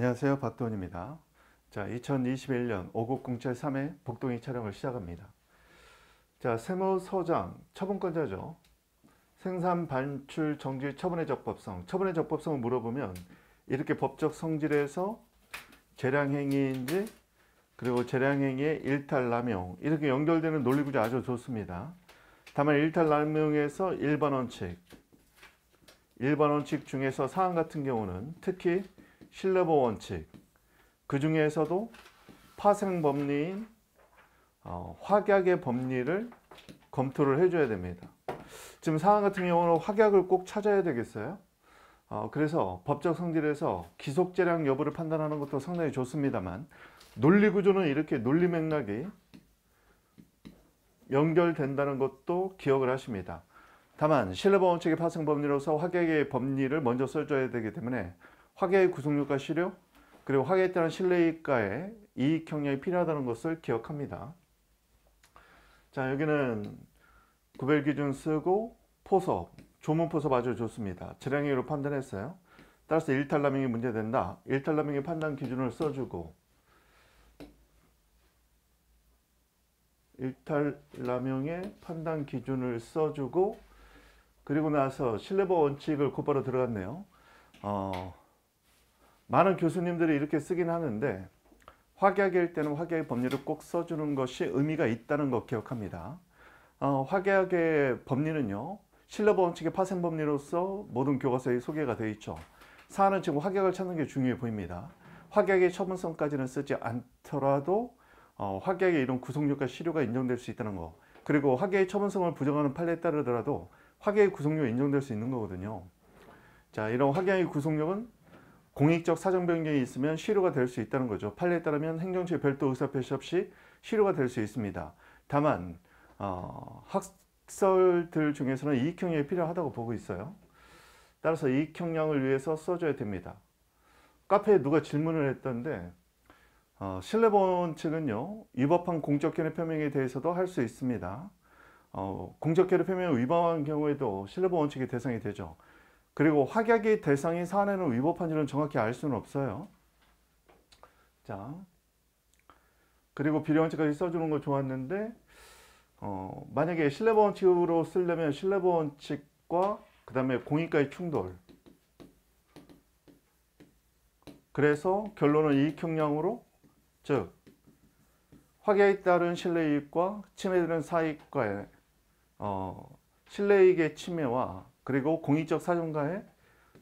안녕하세요 박도훈입니다 자 2021년 5국 공채 3회 복동이 촬영을 시작합니다 자 세무서장 처분권자죠 생산 반출 정지 처분의 적법성 처분의 적법성을 물어보면 이렇게 법적 성질에서 재량행위인지 그리고 재량행위의 일탈남용 이렇게 연결되는 논리구조 아주 좋습니다 다만 일탈남용에서 일반 원칙 일반 원칙 중에서 사항 같은 경우는 특히 실내버 원칙 그 중에서도 파생법리인 어, 확약의 법리를 검토를 해줘야 됩니다. 지금 상황 같은 경우는 확약을 꼭 찾아야 되겠어요. 어, 그래서 법적 성질에서 기속재량 여부를 판단하는 것도 상당히 좋습니다만 논리구조는 이렇게 논리 맥락이 연결된다는 것도 기억을 하십니다. 다만 실내법원칙의 파생법리로서 확약의 법리를 먼저 써줘야 되기 때문에 화계의 구속률과 실효 그리고 화계에 따른 실내이가의 이익 형량이 필요하다는 것을 기억합니다. 자 여기는 구별 기준 쓰고 포섭 조문 포섭 아주 좋습니다. 재량이로 판단했어요. 따라서 일탈라밍이 문제된다. 일탈라밍의 판단 기준을 써주고 일탈라명의 판단 기준을 써주고 그리고 나서 실내버 원칙을 곧바로 들어갔네요. 어, 많은 교수님들이 이렇게 쓰긴 하는데 확약일 때는 확약의 법리를 꼭 써주는 것이 의미가 있다는 거 기억합니다. 어, 확약의 법리는요. 신뢰법칙의 파생법리로서 모든 교과서에 소개가 되어 있죠. 사안은 지금 확약을 찾는 게 중요해 보입니다. 확약의 처분성까지는 쓰지 않더라도 어, 확약의 이런 구속력과 실효가 인정될 수 있다는 거 그리고 확약의 처분성을 부정하는 판례에 따르더라도 확약의 구속력이 인정될 수 있는 거거든요. 자, 이런 확약의 구속력은 공익적 사정 변경이 있으면 실효가 될 수 있다는 거죠. 판례에 따르면 행정처의 별도 의사표시 없이 실효가 될 수 있습니다. 다만 어, 학설들 중에서는 이익형량이 필요하다고 보고 있어요. 따라서 이익형량을 위해서 써줘야 됩니다. 카페에 누가 질문을 했던데 어, 신뢰본 측은요. 위법한 공적견의 표명에 대해서도 할 수 있습니다. 어, 공적견의 표명을 위반한 경우에도 신뢰본 원칙의 대상이 되죠. 그리고 확약의 대상인 사안에는 위법한지는 정확히 알 수는 없어요. 자, 그리고 비례원칙까지 써주는 거 좋았는데 어, 만약에 신뢰보험칙으로 쓰려면 신뢰보험칙과 그 다음에 공익과의 충돌 그래서 결론은 이익형량으로 즉 확약에 따른 신뢰이익과 침해되는 사익과의 어, 신뢰이익의 침해와 그리고 공익적 사정과의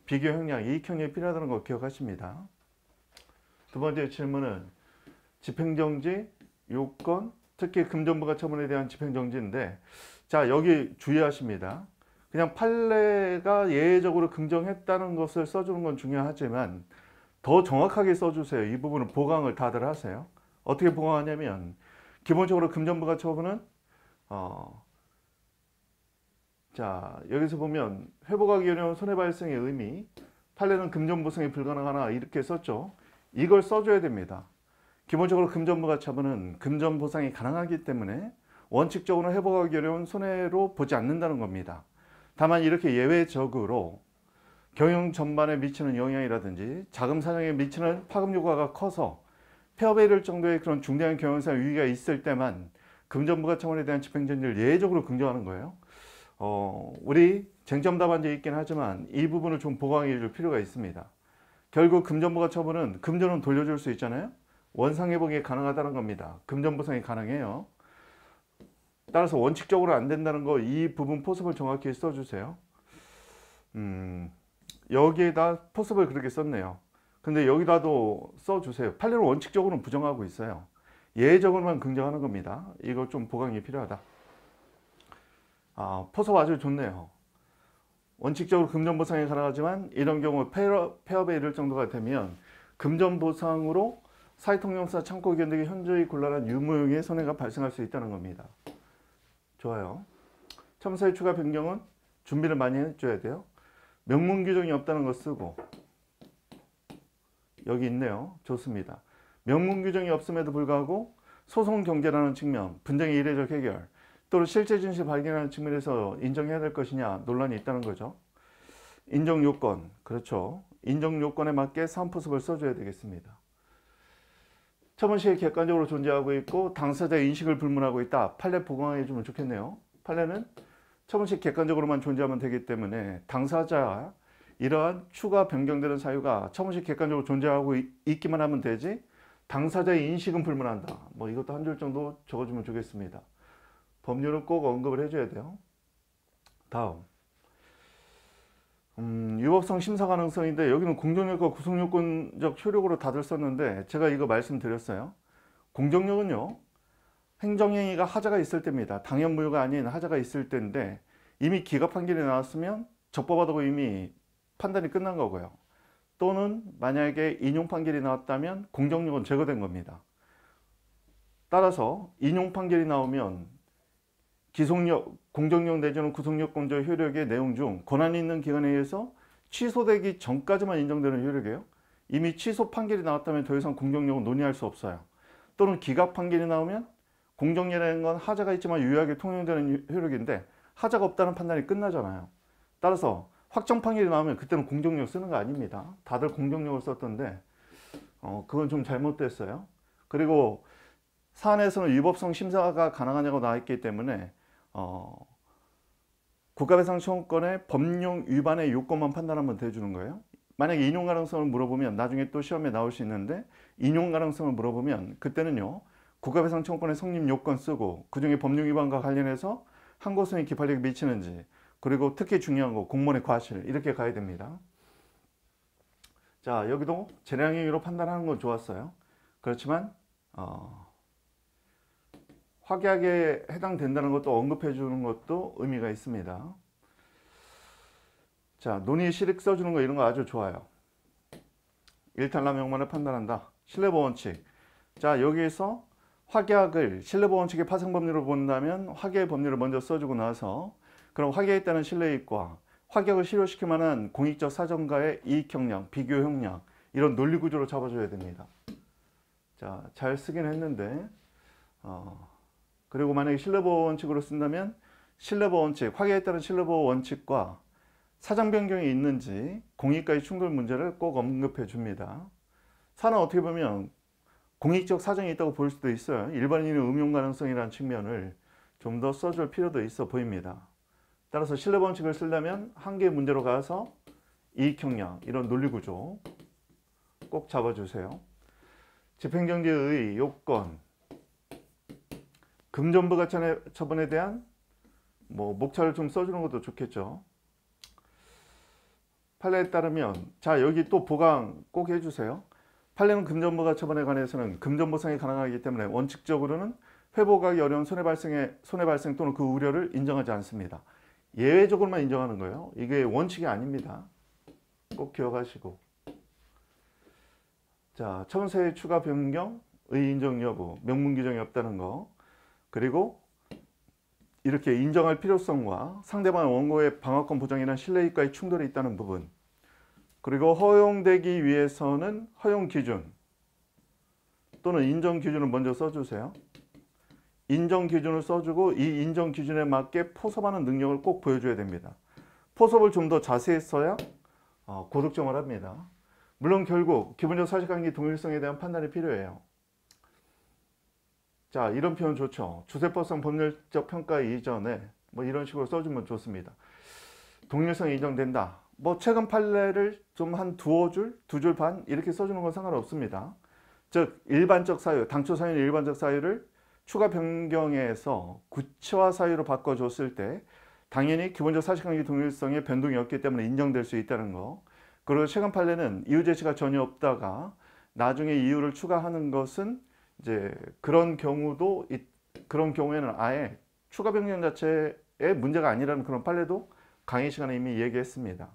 비교 형량, 이익 형량이 필요하다는 걸 기억하십니다. 두 번째 질문은 집행정지, 요건, 특히 금전부가 처분에 대한 집행정지인데 자 여기 주의하십니다. 그냥 판례가 예외적으로 긍정했다는 것을 써주는 건 중요하지만 더 정확하게 써주세요. 이 부분은 보강을 다들 하세요. 어떻게 보강하냐면 기본적으로 금전부가 처분은 어, 자 여기서 보면 회복하기 어려운 손해발생의 의미 판례는 금전보상이 불가능하나 이렇게 썼죠 이걸 써줘야 됩니다 기본적으로 금전부가 처분은 금전보상이 가능하기 때문에 원칙적으로 회복하기 어려운 손해로 보지 않는다는 겁니다 다만 이렇게 예외적으로 경영 전반에 미치는 영향이라든지 자금 사정에 미치는 파급 효과가 커서 폐업해를 정도의 그런 중대한 경영상 위기가 있을 때만 금전부가 차원에 대한 집행정지를 예외적으로 긍정하는 거예요 어, 우리 쟁점답안지에 있긴 하지만 이 부분을 좀 보강해 줄 필요가 있습니다. 결국 금전부가 처분은 금전은 돌려줄 수 있잖아요. 원상회복이 가능하다는 겁니다. 금전보상이 가능해요. 따라서 원칙적으로 안 된다는 거 이 부분 포섭을 정확히 써주세요. 음, 여기에다 포섭을 그렇게 썼네요. 근데 여기다도 써주세요. 판례를 원칙적으로는 부정하고 있어요. 예외적으로만 긍정하는 겁니다. 이거 좀 보강이 필요하다. 아, 포섭 아주 좋네요. 원칙적으로 금전 보상이 가능하지만 이런 경우 폐업, 폐업에 이를 정도가 되면 금전 보상으로 사회통념사 창고 견득의 현저히 곤란한 유무용의 손해가 발생할 수 있다는 겁니다. 좋아요. 첨사의 추가 변경은 준비를 많이 해줘야 돼요. 명문 규정이 없다는 거 쓰고 여기 있네요. 좋습니다. 명문 규정이 없음에도 불구하고 소송 경제라는 측면, 분쟁의 이례적 해결, 또는 실제 진실 발견하는 측면에서 인정해야 될 것이냐 논란이 있다는 거죠. 인정 요건, 그렇죠. 인정 요건에 맞게 사 산포습을 써줘야 되겠습니다. 처분시에 객관적으로 존재하고 있고 당사자의 인식을 불문하고 있다. 판례 보강해주면 좋겠네요. 판례는 처분시 객관적으로만 존재하면 되기 때문에 당사자 이러한 추가 변경되는 사유가 처분시 객관적으로 존재하고 있기만 하면 되지 당사자의 인식은 불문한다. 뭐 이것도 한 줄 정도 적어주면 좋겠습니다. 법률은 꼭 언급을 해줘야 돼요. 다음 음, 유법성 심사 가능성인데 여기는 공정력과 구성요건적 효력으로 다들 썼는데 제가 이거 말씀드렸어요. 공정력은요. 행정행위가 하자가 있을 때입니다. 당연무효가 아닌 하자가 있을 때인데 이미 기각 판결이 나왔으면 적법하다고 이미 판단이 끝난 거고요. 또는 만약에 인용 판결이 나왔다면 공정력은 제거된 겁니다. 따라서 인용 판결이 나오면 기속력, 공정력 내지는 구속력 공조 효력의 내용 중 권한이 있는 기관에 의해서 취소되기 전까지만 인정되는 효력이에요. 이미 취소 판결이 나왔다면 더 이상 공정력을 논의할 수 없어요. 또는 기각 판결이 나오면 공정력이라는 건 하자가 있지만 유효하게 통용되는 효력인데 하자가 없다는 판단이 끝나잖아요. 따라서 확정 판결이 나오면 그때는 공정력 쓰는 거 아닙니다. 다들 공정력을 썼던데 어, 그건 좀 잘못됐어요. 그리고 사안에서는 위법성 심사가 가능하냐고 나와 있기 때문에 어, 국가배상 청구권의 법령 위반의 요건만 판단하면 돼주는 거예요. 만약에 인용 가능성을 물어보면 나중에 또 시험에 나올 수 있는데 인용 가능성을 물어보면 그때는요. 국가배상 청구권의 성립 요건 쓰고 그중에 법령 위반과 관련해서 항고소인 기판력이 미치는지 그리고 특히 중요한 거 공무원의 과실 이렇게 가야 됩니다. 자 여기도 재량행위로 판단하는 건 좋았어요. 그렇지만 어, 확약에 해당된다는 것도 언급해 주는 것도 의미가 있습니다. 자, 논의 실익 써주는 거 이런 거 아주 좋아요. 일탈남 형만을 판단한다. 신뢰보 원칙. 자, 여기에서 확약을 신뢰보 원칙의 파생 법률을 본다면 확약의 법률을 먼저 써주고 나서 그럼 확약에 따른 신뢰익과 확약을 실효시킬 만한 공익적 사정과의 이익형량, 비교형량 이런 논리구조로 잡아줘야 됩니다. 자, 잘 쓰긴 했는데 어... 그리고 만약에 실러버 원칙으로 쓴다면 실러버 원칙, 화계에 따른 실러버 원칙과 사정 변경이 있는지 공익과의 충돌 문제를 꼭 언급해 줍니다. 사는 어떻게 보면 공익적 사정이 있다고 볼 수도 있어요. 일반인의 음용 가능성이라는 측면을 좀 더 써줄 필요도 있어 보입니다. 따라서 실내 원칙을 쓰려면 한개 문제로 가서 이익형량, 이런 논리구조 꼭 잡아주세요. 집행정지의 요건, 금전부 가처분에 대한 뭐 목차를 좀 써주는 것도 좋겠죠. 판례에 따르면 자 여기 또 보강 꼭 해주세요. 판례는 금전부 가처분에 관해서는 금전보상이 가능하기 때문에 원칙적으로는 회복하기 어려운 손해발생의 손해발생 또는 그 우려를 인정하지 않습니다. 예외적으로만 인정하는 거예요. 이게 원칙이 아닙니다. 꼭 기억하시고 자, 청세의 추가 변경, 의인정 여부, 명문규정이 없다는 거 그리고 이렇게 인정할 필요성과 상대방 의 원고의 방어권 보장이나 신뢰이과의 충돌이 있다는 부분 그리고 허용되기 위해서는 허용 기준 또는 인정 기준을 먼저 써주세요. 인정 기준을 써주고 이 인정 기준에 맞게 포섭하는 능력을 꼭 보여줘야 됩니다. 포섭을 좀 더 자세히 써야 어, 고득점을 합니다. 물론 결국 기본적 사실관계 동일성에 대한 판단이 필요해요. 자 이런 표현 좋죠. 주세법상 법률적 평가 이전에 뭐 이런 식으로 써주면 좋습니다. 동일성 인정된다. 뭐 최근 판례를 좀 한 두어 줄, 두 줄 반 이렇게 써주는 건 상관없습니다. 즉 일반적 사유, 당초 사유는 일반적 사유를 추가 변경해서 구체화 사유로 바꿔줬을 때 당연히 기본적 사실관계 동일성의 변동이 없기 때문에 인정될 수 있다는 거. 그리고 최근 판례는 이유 제시가 전혀 없다가 나중에 이유를 추가하는 것은 이제 그런 경우도 이, 그런 경우에는 아예 추가 변경 자체에 문제가 아니라는 그런 판례도 강의 시간에 이미 얘기했습니다.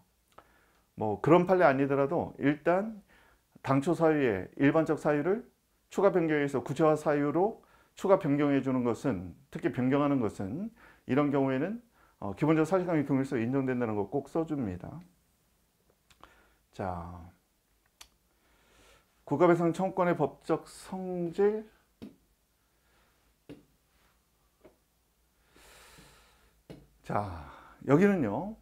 뭐 그런 판례 아니더라도 일단 당초 사유의 일반적 사유를 추가 변경에서 구체화 사유로 추가 변경해 주는 것은 특히 변경하는 것은 이런 경우에는 어, 기본적 사실관계 동일서 인정된다는 거 꼭 써줍니다. 자, 국가배상 청구권의 법적 성질 자 여기는요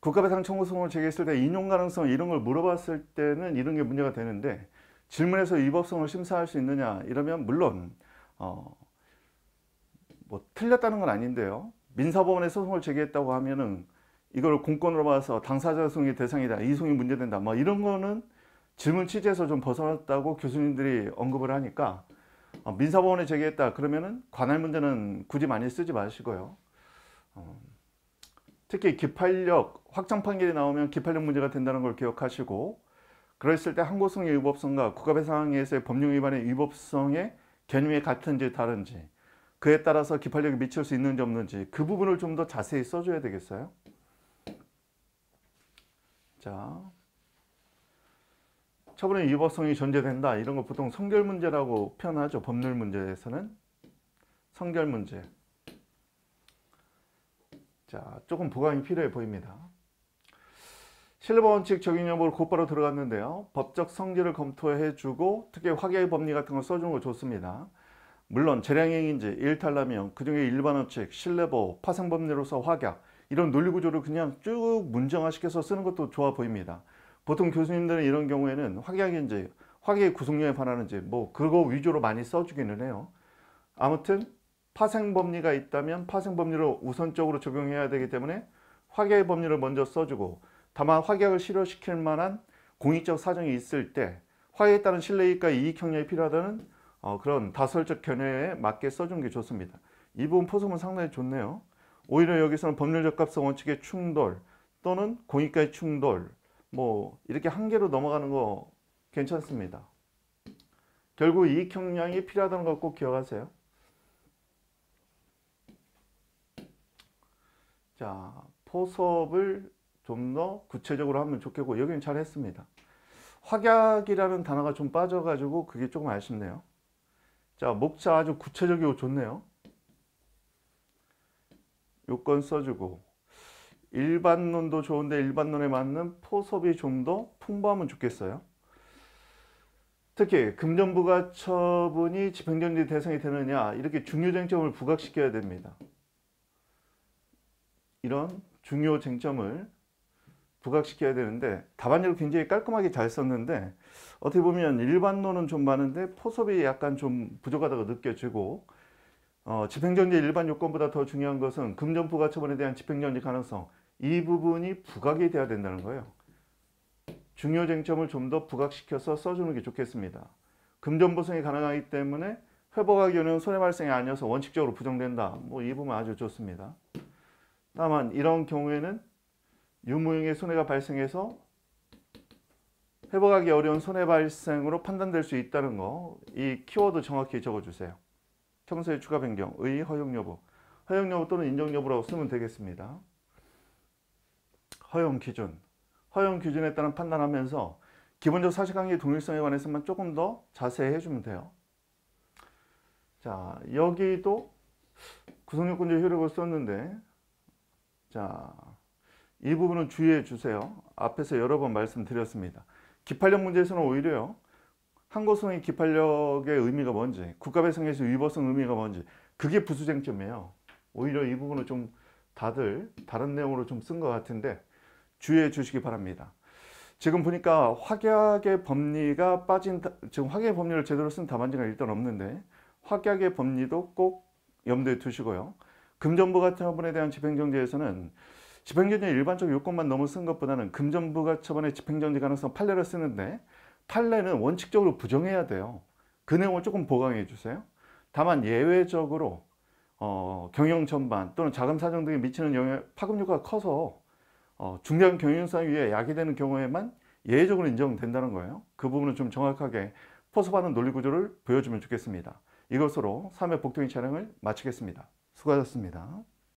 국가배상 청구송을 제기했을 때 인용 가능성 이런 걸 물어봤을 때는 이런 게 문제가 되는데 질문에서 위법성을 심사할 수 있느냐 이러면 물론 어, 뭐 틀렸다는 건 아닌데요 민사법원에 소송을 제기했다고 하면은 이걸 공권으로 봐서 당사자 송이 대상이다 이송이 문제된다 뭐 이런 거는 질문 취지에서 좀 벗어났다고 교수님들이 언급을 하니까 어, 민사법원에 제기했다 그러면은 관할 문제는 굳이 많이 쓰지 마시고요. 어, 특히 기판력 확정 판결이 나오면 기판력 문제가 된다는 걸 기억하시고 그랬을 때 항고성의 위법성과 국가배상에서의 법령 위반의 위법성의 개념이 같은지 다른지 그에 따라서 기판력이 미칠 수 있는지 없는지 그 부분을 좀 더 자세히 써줘야 되겠어요. 자. 처분의 위법성이 존재된다 이런 거 보통 성결 문제라고 표현하죠 법률 문제에서는 성결 문제 자 조금 보강이 필요해 보입니다 실버 원칙 적용 여부를 곧바로 들어갔는데요 법적 성질을 검토해 주고 특히 화계의 법리 같은 걸 써주는 거 좋습니다 물론 재량행인지 일탈라면 그중에 일반 원칙, 실내보, 파생법리로서 화약 이런 논리구조를 그냥 쭉 문정화시켜서 쓰는 것도 좋아 보입니다. 보통 교수님들은 이런 경우에는 확약이 이제 화기의 구속력에 관한 이제 뭐 그거 위주로 많이 써주기는 해요. 아무튼 파생 법리가 있다면 파생 법리를 우선적으로 적용해야 되기 때문에 화계의 법리를 먼저 써주고 다만 화계학을 실효시킬 만한 공익적 사정이 있을 때 화계에 따른 신뢰이익과 이익 형량이 필요하다는 어, 그런 다설적 견해에 맞게 써준 게 좋습니다. 이 부분 포석은 상당히 좋네요. 오히려 여기서는 법률 적값성 원칙의 충돌 또는 공익과의 충돌 뭐 이렇게 한 개로 넘어가는 거 괜찮습니다. 결국 이익 형량이 필요하다는 걸꼭 기억하세요. 자, 포섭을 좀 더 구체적으로 하면 좋겠고 여기는 잘 했습니다. 확약이라는 단어가 좀 빠져가지고 그게 조금 아쉽네요. 자, 목차 아주 구체적이고 좋네요. 요건 써주고 일반론도 좋은데 일반론에 맞는 포섭이 좀 더 풍부하면 좋겠어요. 특히 금전부가 처분이 집행정지 대상이 되느냐 이렇게 중요 쟁점을 부각시켜야 됩니다. 이런 중요 쟁점을 부각시켜야 되는데 답안지를 굉장히 깔끔하게 잘 썼는데 어떻게 보면 일반론은 좀 많은데 포섭이 약간 좀 부족하다고 느껴지고 어, 집행정지 일반 요건보다 더 중요한 것은 금전부가 처분에 대한 집행정지 가능성 이 부분이 부각이 돼야 된다는 거예요. 중요 쟁점을 좀 더 부각시켜서 써주는 게 좋겠습니다. 금전 보상이 가능하기 때문에 회복하기 어려운 손해발생이 아니어서 원칙적으로 부정된다. 뭐 이 부분 아주 좋습니다. 다만 이런 경우에는 유무형의 손해가 발생해서 회복하기 어려운 손해발생으로 판단될 수 있다는 거 이 키워드 정확히 적어주세요. 평소에 추가 변경, 의 허용 여부, 허용 여부 또는 인정 여부라고 쓰면 되겠습니다. 허용 기준, 허용 기준에 따른 판단하면서 기본적 사실관계 동일성에 관해서만 조금 더 자세히 해주면 돼요. 자, 여기도 구성요건제 효력을 썼는데 자, 이 부분은 주의해 주세요. 앞에서 여러 번 말씀드렸습니다. 기판력 문제에서는 오히려 항고성의 기판력의 의미가 뭔지, 국가배상에서 위법성 의미가 뭔지 그게 부수쟁점이에요. 오히려 이 부분을 좀 다들 다른 내용으로 좀 쓴 것 같은데 주의해 주시기 바랍니다. 지금 보니까 확약의 법리가 빠진 지금 확약의 법리를 제대로 쓴 답안지가 일단 없는데 확약의 법리도 꼭 염두에 두시고요. 금전부 같은 처분에 대한 집행정지에서는 집행정지 일반적 요건만 너무 쓴 것보다는 금전부가 처분의 집행정지 가능성 판례를 쓰는데 판례는 원칙적으로 부정해야 돼요. 그 내용을 조금 보강해 주세요. 다만 예외적으로 어, 경영 전반 또는 자금 사정 등에 미치는 영향 파급 효과가 커서 어, 중대한 경영사유에 야기되는 경우에만 예외적으로 인정된다는 거예요. 그 부분은 좀 정확하게 포섭하는 논리구조를 보여주면 좋겠습니다. 이것으로 3회 복통이 촬영을 마치겠습니다. 수고하셨습니다.